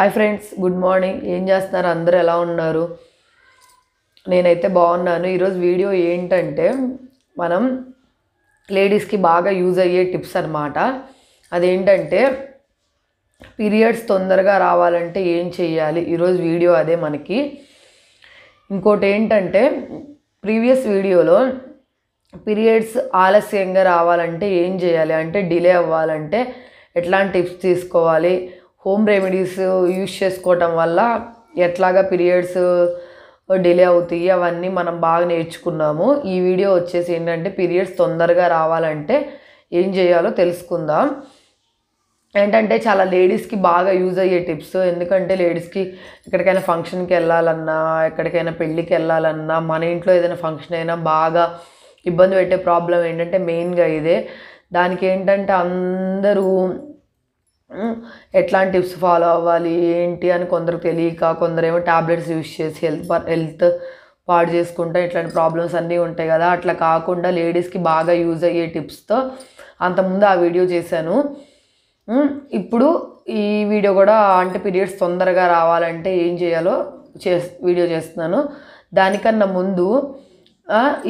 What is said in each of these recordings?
hi friends good morning ఏం చేస్తున్నారు అందరు ఎలా ఉన్నారు నేనైతే బాగున్నాను ఈరోజు వీడియో ఏంటంటే మనం లేడీస్కి బాగా యూజ్ అయ్యే టిప్స్ అనమాట అదేంటంటే పీరియడ్స్ తొందరగా రావాలంటే ఏం చేయాలి ఈరోజు వీడియో అదే మనకి ఇంకోటి ఏంటంటే ప్రీవియస్ వీడియోలో పీరియడ్స్ ఆలస్యంగా రావాలంటే ఏం చేయాలి అంటే డిలే అవ్వాలంటే ఎట్లాంటి టిప్స్ తీసుకోవాలి హోమ్ రెమెడీస్ యూస్ చేసుకోవటం వల్ల ఎట్లాగా పీరియడ్స్ డిలే అవుతాయి అవన్నీ మనం బాగా నేర్చుకున్నాము ఈ వీడియో వచ్చేసి ఏంటంటే పీరియడ్స్ తొందరగా రావాలంటే ఏం చేయాలో తెలుసుకుందాం ఏంటంటే చాలా లేడీస్కి బాగా యూజ్ అయ్యే టిప్స్ ఎందుకంటే లేడీస్కి ఎక్కడికైనా ఫంక్షన్కి వెళ్ళాలన్నా ఎక్కడికైనా పెళ్ళికి వెళ్ళాలన్నా మన ఇంట్లో ఏదైనా ఫంక్షన్ అయినా బాగా ఇబ్బంది పెట్టే ప్రాబ్లం ఏంటంటే మెయిన్గా ఇదే దానికి ఏంటంటే అందరూ ఎట్లాంటి టిప్స్ ఫాలో అవ్వాలి ఏంటి అని కొందరు తెలియక కొందరేమో ట్యాబ్లెట్స్ యూజ్ చేసి హెల్త్ హెల్త్ పాడు చేసుకుంటా ఇట్లాంటి ప్రాబ్లమ్స్ అన్నీ ఉంటాయి కదా అట్లా కాకుండా లేడీస్కి బాగా యూజ్ అయ్యే టిప్స్తో అంతకుముందు ఆ వీడియో చేశాను ఇప్పుడు ఈ వీడియో కూడా అంటే పీరియడ్స్ తొందరగా రావాలంటే ఏం చేయాలో చే వీడియో చేస్తున్నాను దానికన్నా ముందు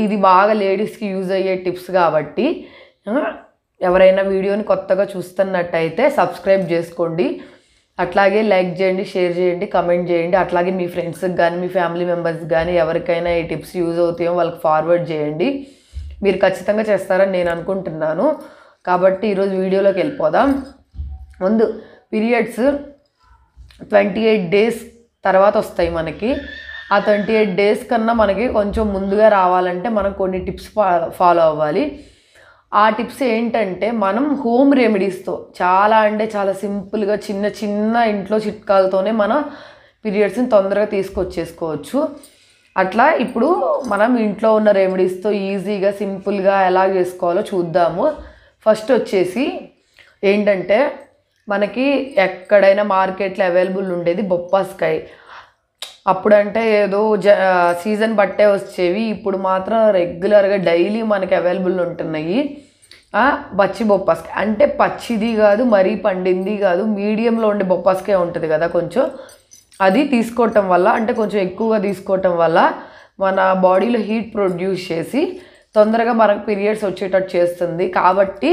ఇది బాగా లేడీస్కి యూజ్ అయ్యే టిప్స్ కాబట్టి ఎవరైనా వీడియోని కొత్తగా చూస్తున్నట్టయితే సబ్స్క్రైబ్ చేసుకోండి అట్లాగే లైక్ చేయండి షేర్ చేయండి కమెంట్ చేయండి అట్లాగే మీ ఫ్రెండ్స్కి కానీ మీ ఫ్యామిలీ మెంబర్స్కి కానీ ఎవరికైనా ఈ టిప్స్ యూజ్ అవుతాయో వాళ్ళకి ఫార్వర్డ్ చేయండి మీరు ఖచ్చితంగా చేస్తారని నేను అనుకుంటున్నాను కాబట్టి ఈరోజు వీడియోలోకి వెళ్ళిపోదాం ముందు పీరియడ్స్ ట్వంటీ ఎయిట్ డేస్ తర్వాత వస్తాయి మనకి ఆ ట్వంటీ ఎయిట్ డేస్ కన్నా మనకి కొంచెం ముందుగా రావాలంటే మనం కొన్ని టిప్స్ ఫాలో అవ్వాలి ఆ టిప్స్ ఏంటంటే మనం హోమ్ రెమెడీస్తో చాలా అంటే చాలా సింపుల్గా చిన్న చిన్న ఇంట్లో చిట్కాలతోనే మన పీరియడ్స్ని తొందరగా తీసుకొచ్చేసుకోవచ్చు అట్లా ఇప్పుడు మనం ఇంట్లో ఉన్న రెమెడీస్తో ఈజీగా సింపుల్గా ఎలా చేసుకోవాలో చూద్దాము ఫస్ట్ వచ్చేసి ఏంటంటే మనకి ఎక్కడైనా మార్కెట్లో అవైలబుల్ ఉండేది బొప్పాస్కాయ అప్పుడంటే ఏదో జ సీజన్ బట్టే వచ్చేవి ఇప్పుడు మాత్రం రెగ్యులర్గా డైలీ మనకి అవైలబుల్ ఉంటున్నాయి పచ్చి బొప్పాస్కాయ అంటే పచ్చిది కాదు మరీ పండింది కాదు మీడియంలో ఉండే బొప్పాస్కాయ ఉంటుంది కదా కొంచెం అది తీసుకోవటం వల్ల అంటే కొంచెం ఎక్కువగా తీసుకోవటం వల్ల మన బాడీలో హీట్ ప్రొడ్యూస్ చేసి తొందరగా మనకు పీరియడ్స్ వచ్చేటట్టు చేస్తుంది కాబట్టి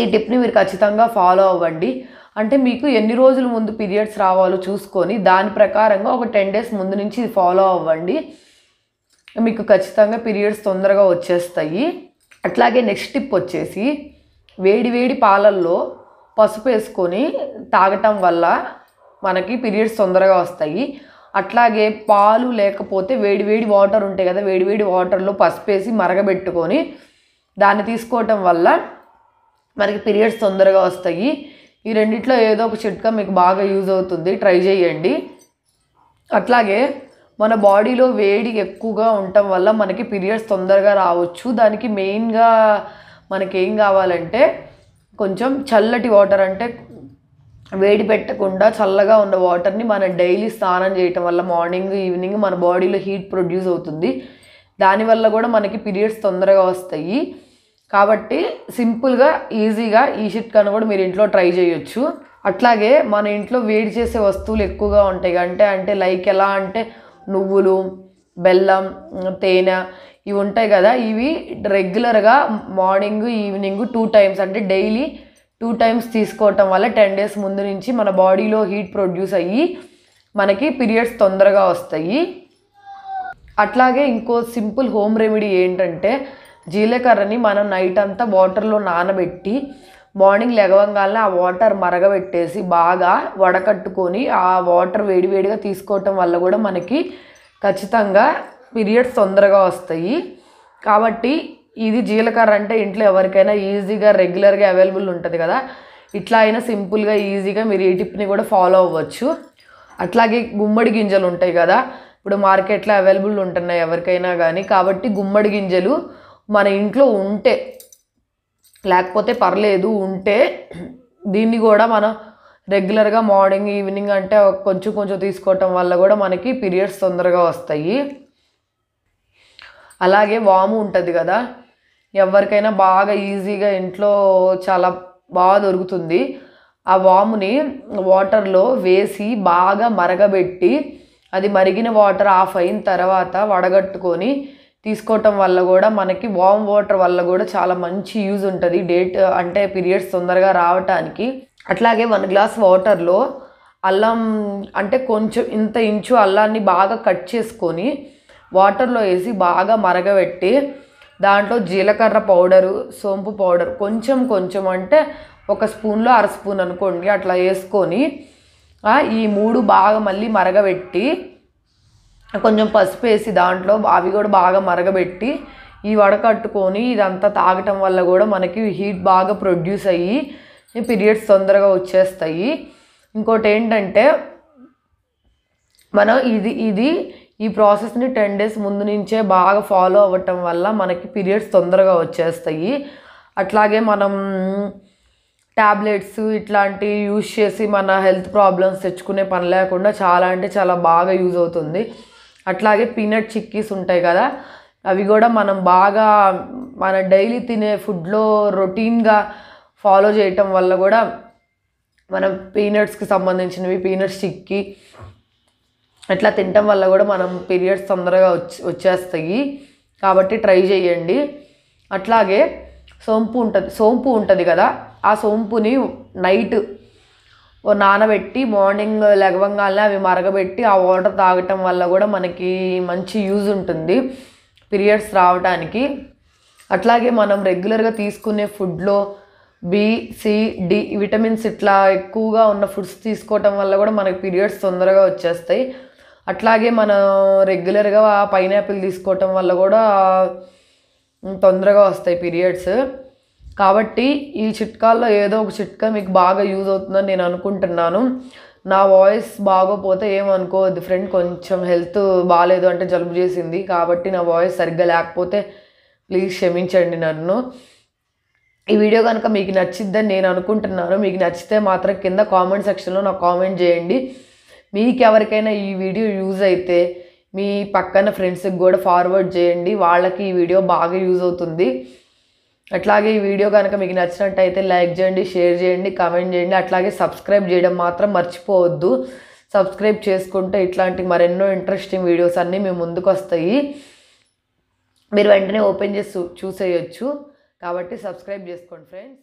ఈ టిప్ని మీరు ఖచ్చితంగా ఫాలో అవ్వండి అంటే మీకు ఎన్ని రోజుల ముందు పీరియడ్స్ రావాలో చూసుకొని దాని ప్రకారంగా ఒక టెన్ డేస్ ముందు నుంచి ఫాలో అవ్వండి మీకు ఖచ్చితంగా పీరియడ్స్ తొందరగా వచ్చేస్తాయి అట్లాగే నెక్స్ట్ టిప్ వచ్చేసి వేడి వేడి పాలల్లో పసుపు వేసుకొని తాగటం వల్ల మనకి పీరియడ్స్ తొందరగా వస్తాయి అట్లాగే పాలు లేకపోతే వేడివేడి వాటర్ ఉంటాయి కదా వేడివేడి వాటర్లో పసుపు వేసి మరగబెట్టుకొని దాన్ని తీసుకోవటం వల్ల మనకి పీరియడ్స్ తొందరగా వస్తాయి ఈ రెండిట్లో ఏదో ఒక చిట్కా మీకు బాగా యూజ్ అవుతుంది ట్రై చేయండి అట్లాగే మన బాడీలో వేడి ఎక్కువగా ఉండటం వల్ల మనకి పీరియడ్స్ తొందరగా రావచ్చు దానికి మెయిన్గా మనకేం కావాలంటే కొంచెం చల్లటి వాటర్ అంటే వేడి పెట్టకుండా చల్లగా ఉన్న వాటర్ని మనం డైలీ స్నానం చేయటం వల్ల మార్నింగ్ ఈవినింగ్ మన బాడీలో హీట్ ప్రొడ్యూస్ అవుతుంది దానివల్ల కూడా మనకి పీరియడ్స్ తొందరగా వస్తాయి కాబట్టి సింపుల్గా ఈజీగా ఈ కను కూడా మీరు ఇంట్లో ట్రై చేయొచ్చు అట్లాగే మన ఇంట్లో వేడి చేసే వస్తువులు ఎక్కువగా ఉంటాయి అంటే అంటే లైక్ ఎలా అంటే నువ్వులు బెల్లం తేనె ఇవి ఉంటాయి కదా ఇవి రెగ్యులర్గా మార్నింగ్ ఈవినింగ్ టూ టైమ్స్ అంటే డైలీ టూ టైమ్స్ తీసుకోవటం వల్ల టెన్ డేస్ ముందు నుంచి మన బాడీలో హీట్ ప్రొడ్యూస్ అయ్యి మనకి పీరియడ్స్ తొందరగా వస్తాయి అట్లాగే ఇంకో సింపుల్ హోమ్ రెమెడీ ఏంటంటే జీలకర్రని మనం నైట్ అంతా వాటర్లో నానబెట్టి మార్నింగ్ లెగవంగానే ఆ వాటర్ మరగబెట్టేసి బాగా వడకట్టుకొని ఆ వాటర్ వేడివేడిగా తీసుకోవటం వల్ల కూడా మనకి ఖచ్చితంగా పీరియడ్స్ తొందరగా వస్తాయి కాబట్టి ఇది జీలకర్ర అంటే ఇంట్లో ఎవరికైనా ఈజీగా రెగ్యులర్గా అవైలబుల్ ఉంటుంది కదా ఇట్లా అయినా సింపుల్గా ఈజీగా మీరు ఈ టిప్ని కూడా ఫాలో అవ్వచ్చు అట్లాగే గుమ్మడి గింజలు ఉంటాయి కదా ఇప్పుడు మార్కెట్లో అవైలబుల్ ఉంటున్నాయి ఎవరికైనా కానీ కాబట్టి గుమ్మడి గింజలు మన ఇంట్లో ఉంటే లేకపోతే పర్లేదు ఉంటే దీన్ని కూడా మనం రెగ్యులర్గా మార్నింగ్ ఈవినింగ్ అంటే కొంచెం కొంచెం తీసుకోవటం వల్ల కూడా మనకి పీరియడ్స్ తొందరగా వస్తాయి అలాగే వాము ఉంటుంది కదా ఎవరికైనా బాగా ఈజీగా ఇంట్లో చాలా బాగా దొరుకుతుంది ఆ వాముని వాటర్లో వేసి బాగా మరగబెట్టి అది మరిగిన వాటర్ ఆఫ్ అయిన తర్వాత వడగట్టుకొని తీసుకోవటం వల్ల కూడా మనకి వామ్ వాటర్ వల్ల కూడా చాలా మంచి యూజ్ ఉంటుంది డేట్ అంటే పీరియడ్స్ తొందరగా రావటానికి అట్లాగే వన్ గ్లాస్ వాటర్లో అల్లం అంటే కొంచెం ఇంత ఇంచు అల్లాన్ని బాగా కట్ చేసుకొని వాటర్లో వేసి బాగా మరగబెట్టి దాంట్లో జీలకర్ర పౌడరు సోంపు పౌడర్ కొంచెం కొంచెం అంటే ఒక స్పూన్లో అర స్పూన్ అనుకోండి అట్లా వేసుకొని ఈ మూడు బాగా మళ్ళీ మరగబెట్టి కొంచెం పసుపు వేసి దాంట్లో అవి కూడా బాగా మరగబెట్టి ఈ వడకట్టుకొని ఇదంతా తాగటం వల్ల కూడా మనకి హీట్ బాగా ప్రొడ్యూస్ అయ్యి పీరియడ్స్ తొందరగా వచ్చేస్తాయి ఇంకోటి ఏంటంటే మనం ఇది ఇది ఈ ప్రాసెస్ని టెన్ డేస్ ముందు నుంచే బాగా ఫాలో అవ్వటం వల్ల మనకి పీరియడ్స్ తొందరగా వచ్చేస్తాయి అట్లాగే మనం ట్యాబ్లెట్స్ ఇట్లాంటివి యూజ్ చేసి మన హెల్త్ ప్రాబ్లమ్స్ తెచ్చుకునే పని లేకుండా చాలా అంటే చాలా బాగా యూజ్ అవుతుంది అట్లాగే పీనట్ చిక్కీస్ ఉంటాయి కదా అవి కూడా మనం బాగా మన డైలీ తినే ఫుడ్లో రొటీన్గా ఫాలో చేయటం వల్ల కూడా మనం పీనట్స్కి సంబంధించినవి పీనట్స్ చిక్కి అట్లా తినటం వల్ల కూడా మనం పీరియడ్స్ తొందరగా వచ్చి వచ్చేస్తాయి కాబట్టి ట్రై చేయండి అట్లాగే సోంపు ఉంటుంది సోంపు ఉంటుంది కదా ఆ సోంపుని నైట్ ఓ నానబెట్టి మార్నింగ్ లెగవంగానే అవి మరగబెట్టి ఆ వాటర్ తాగటం వల్ల కూడా మనకి మంచి యూజ్ ఉంటుంది పీరియడ్స్ రావడానికి అట్లాగే మనం రెగ్యులర్గా తీసుకునే ఫుడ్లో బిసిడి సి డి విటమిన్స్ ఇట్లా ఎక్కువగా ఉన్న ఫుడ్స్ తీసుకోవటం వల్ల కూడా మనకి పీరియడ్స్ తొందరగా వచ్చేస్తాయి అట్లాగే మనం రెగ్యులర్గా పైనాపిల్ తీసుకోవటం వల్ల కూడా తొందరగా వస్తాయి పీరియడ్స్ కాబట్టి ఈ చిట్కాల్లో ఏదో ఒక చిట్కా మీకు బాగా యూజ్ అవుతుందని నేను అనుకుంటున్నాను నా వాయిస్ బాగోపోతే ఏమనుకోవద్దు ఫ్రెండ్ కొంచెం హెల్త్ బాగాలేదు అంటే జలుబు చేసింది కాబట్టి నా వాయిస్ సరిగ్గా లేకపోతే ప్లీజ్ క్షమించండి నన్ను ఈ వీడియో కనుక మీకు నచ్చిద్దని నేను అనుకుంటున్నాను మీకు నచ్చితే మాత్రం కింద కామెంట్ సెక్షన్లో నాకు కామెంట్ చేయండి మీకు ఎవరికైనా ఈ వీడియో యూజ్ అయితే మీ పక్కన ఫ్రెండ్స్కి కూడా ఫార్వర్డ్ చేయండి వాళ్ళకి ఈ వీడియో బాగా యూజ్ అవుతుంది అట్లాగే ఈ వీడియో కనుక మీకు నచ్చినట్టయితే లైక్ చేయండి షేర్ చేయండి కామెంట్ చేయండి అట్లాగే సబ్స్క్రైబ్ చేయడం మాత్రం మర్చిపోవద్దు సబ్స్క్రైబ్ చేసుకుంటే ఇట్లాంటి మరెన్నో ఇంట్రెస్టింగ్ వీడియోస్ అన్నీ మీ ముందుకు వస్తాయి మీరు వెంటనే ఓపెన్ చేసి చూసేయచ్చు కాబట్టి సబ్స్క్రైబ్ చేసుకోండి ఫ్రెండ్స్